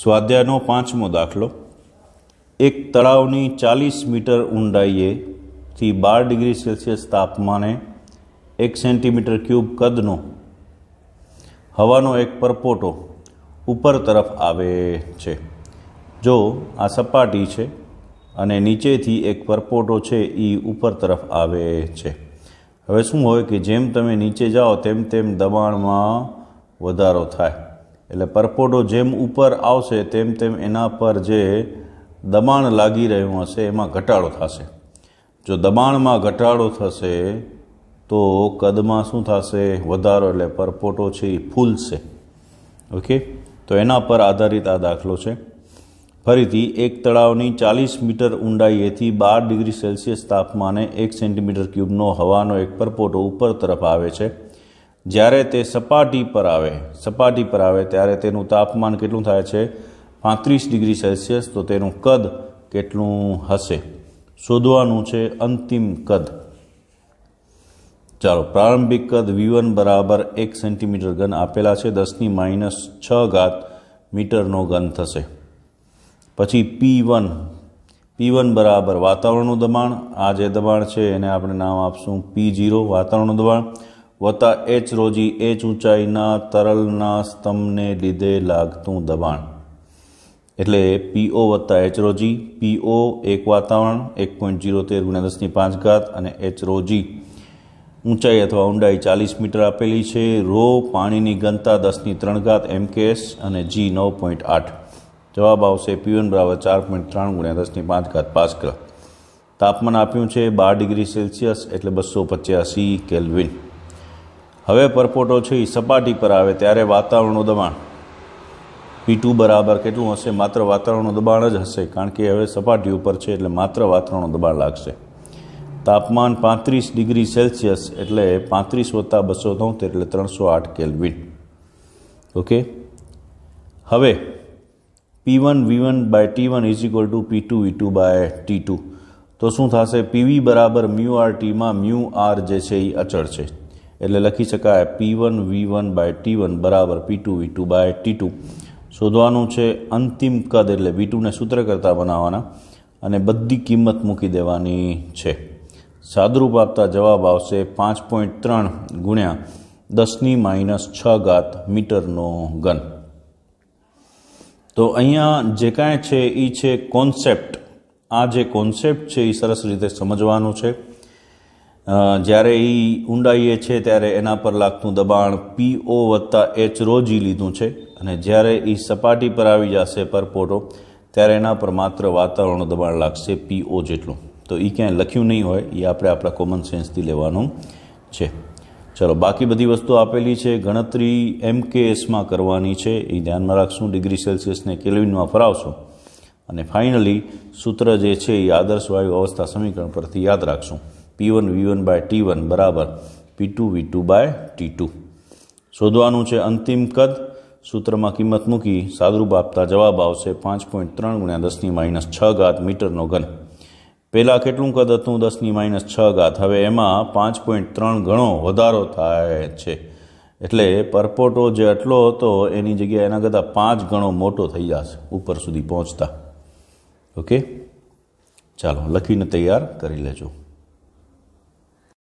સ્વાધ્યાયનો પાંચમો દાખલો એક તળાવની ચાલીસ મીટર ઊંડાઈએથી બાર ડિગ્રી સેલ્સિયસ તાપમાને એક સેન્ટીમીટર ક્યુબ કદનો હવાનો એક પરપોટો ઉપર તરફ આવે છે જો આ સપાટી છે અને નીચેથી એક પરપોટો છે એ ઉપર તરફ આવે છે હવે શું હોય કે જેમ તમે નીચે જાઓ તેમ તેમ દબાણમાં વધારો થાય એટલે પરપોટો જેમ ઉપર આવશે તેમ તેમ એના પર જે દબાણ લાગી રહ્યું હશે એમાં ઘટાડો થશે જો દબાણમાં ઘટાડો થશે તો કદમાં શું થશે વધારો એટલે પરપોટો છે એ ફૂલશે ઓકે તો એના પર આધારિત આ દાખલો છે ફરીથી એક તળાવની ચાલીસ મીટર ઊંડાઈએથી બાર ડિગ્રી સેલ્સિયસ તાપમાને એક સેન્ટીમીટર ક્યુબનો હવાનો એક પરપોટો ઉપર તરફ આવે છે જ્યારે તે સપાટી પર આવે સપાટી પર આવે ત્યારે તેનું તાપમાન કેટલું થાય છે પાંત્રીસ ડિગ્રી સેલ્સિયસ તો તેનું કદ કેટલું હશે શોધવાનું છે અંતિમ કદ ચાલો પ્રારંભિક કદ વી બરાબર એક સેન્ટીમીટર ઘન આપેલા છે દસની માઇનસ છ ઘાત મીટરનો ઘન થશે પછી પી વન પી વન બરાબર વાતાવરણનું દબાણ આ જે દબાણ છે એને આપણે નામ આપશું પી જીરો વાતાવરણનું દબાણ વત્તા એચ રોજી એચ ઊંચાઈના તરલના સ્તંભને લીધે લાગતું દબાણ એટલે પીઓ વત્તા એચ રોજી પીઓ એક વાતાવરણ એક પોઈન્ટ જીરો તેર ગુણ્યા દસની પાંચ ઘાત અને એચ રોજી ઊંચાઈ અથવા ઊંડાઈ ચાલીસ મીટર આપેલી છે રો પાણીની ઘનતા દસની ત્રણ ઘાત એમકેએસ અને જી નવ પોઈન્ટ આઠ જવાબ આવશે પીવન બરાબર ચાર પોઈન્ટ ત્રણ ગુણ્યા દસની પાંચ ઘાત પાસકર તાપમાન આપ્યું છે બાર ડિગ્રી સેલ્સિયસ એટલે બસો પચ્યાસી કેલ્વિન હવે પરપોટો છે એ સપાટી પર આવે ત્યારે વાતાવરણનું દબાણ પીટું બરાબર કેટલું હશે માત્ર વાતાવરણનું દબાણ જ હશે કારણ કે હવે સપાટી ઉપર છે એટલે માત્ર વાતાવરણનું દબાણ લાગશે તાપમાન પાંત્રીસ ડિગ્રી સેલ્સિયસ એટલે પાંત્રીસ વત્તા બસો તોતેર એટલે ત્રણસો આઠ કેલ્વિન ઓકે હવે P one V one by T one is equal to P two V two by T two તો શું થશે પીવી બરાબર મ્યુ આર ટીમાં મ્યુ આર જે છે એ અચળ છે એટલે લખી શકાય P one V one by T one બરાબર P two V two by T two શોધવાનું છે અંતિમ કદ એટલે વી ટુને સૂત્ર કરતાં બનાવવાના અને બધી કિંમત મૂકી દેવાની છે સાદરૂપ આપતા જવાબ આવશે પાંચ પોઈન્ટ ત્રણ ગુણ્યા દસની માઇનસ છ ઘાત મીટરનો ઘન તો અહીંયા જે કાંઈ છે એ છે કોન્સેપ્ટ આ જે કોન્સેપ્ટ છે એ સરસ રીતે સમજવાનું છે જ્યારે એ ઊંડાઈએ છે ત્યારે એના પર લાગતું દબાણ પી ઓ વત્તા એચ રોજી લીધું છે અને જ્યારે એ સપાટી પર આવી જશે પરપોટો ત્યારે એના પર માત્ર વાતાવરણનું દબાણ લાગશે પી ઓ જેટલું તો એ ક્યાંય લખ્યું નહીં હોય એ આપણે આપણા કોમન સેન્સથી લેવાનું છે ચલો બાકી બધી વસ્તુ આપેલી છે ગણતરી એમ કે એસમાં કરવાની છે એ ધ્યાનમાં રાખશું ડિગ્રી સેલ્સિયસને કેલ્વિનમાં ફરાવશો અને ફાઇનલી સૂત્ર જે છે એ આદર્શ વાયુ અવસ્થા સમીકરણ પરથી યાદ રાખશું P one V one by T one બરાબર P two V two by T two શોધવાનું છે અંતિમ કદ સૂત્રમાં કિંમત મૂકી સાદરૂપ આપતા જવાબ આવશે પાંચ પોઈન્ટ ત્રણ ગુણ્યા દસની માઇનસ છ ઘાત મીટરનો ઘન પહેલાં કેટલું કદ હતું દસની માઇનસ છ ઘાત હવે એમાં પાંચ પોઈન્ટ ત્રણ ગણો વધારો થાય છે એટલે પરપોટો જે આટલો હતો એની જગ્યાએ એના કરતાં પાંચ ગણો મોટો થઈ જશે ઉપર સુધી પહોંચતા ઓકે ચાલો લખીને તૈયાર કરી લેજો